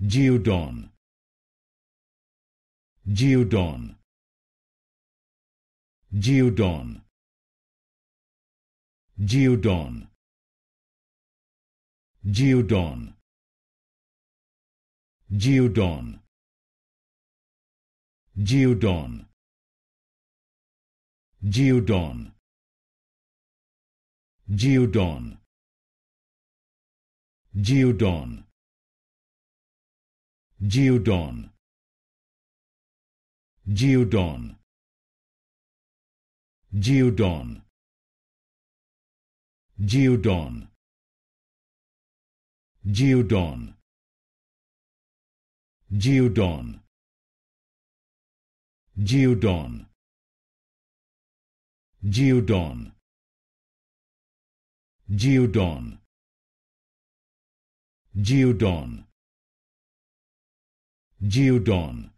Geodon Geodon Geodon Geodon Geodon Geodon Geodon Geodon Geodon Geodon Geodon Geodon Geodon Geodon Geodon Geodon Geodon Geodon Geodon Geodon Geodon